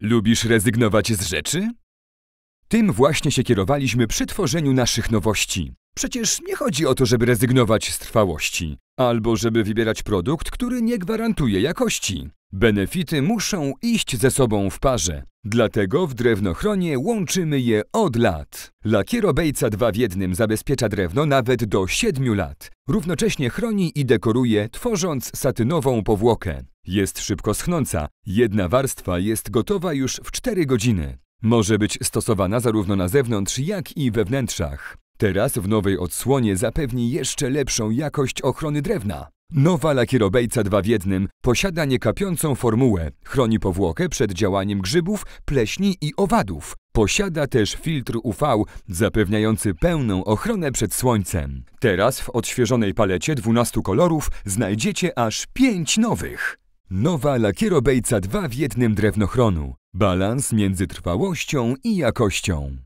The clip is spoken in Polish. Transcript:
Lubisz rezygnować z rzeczy? Tym właśnie się kierowaliśmy przy tworzeniu naszych nowości. Przecież nie chodzi o to, żeby rezygnować z trwałości, albo żeby wybierać produkt, który nie gwarantuje jakości. Benefity muszą iść ze sobą w parze. Dlatego w drewnochronie łączymy je od lat. Lakier obejca 2 w jednym zabezpiecza drewno nawet do 7 lat. Równocześnie chroni i dekoruje, tworząc satynową powłokę. Jest szybko schnąca. Jedna warstwa jest gotowa już w 4 godziny. Może być stosowana zarówno na zewnątrz, jak i we wnętrzach. Teraz w nowej odsłonie zapewni jeszcze lepszą jakość ochrony drewna. Nowa lakierobejca 2 w 1 posiada niekapiącą formułę, chroni powłokę przed działaniem grzybów, pleśni i owadów. Posiada też filtr UV zapewniający pełną ochronę przed słońcem. Teraz w odświeżonej palecie 12 kolorów znajdziecie aż 5 nowych. Nowa lakierobejca 2 w 1 drewnochronu. Balans między trwałością i jakością.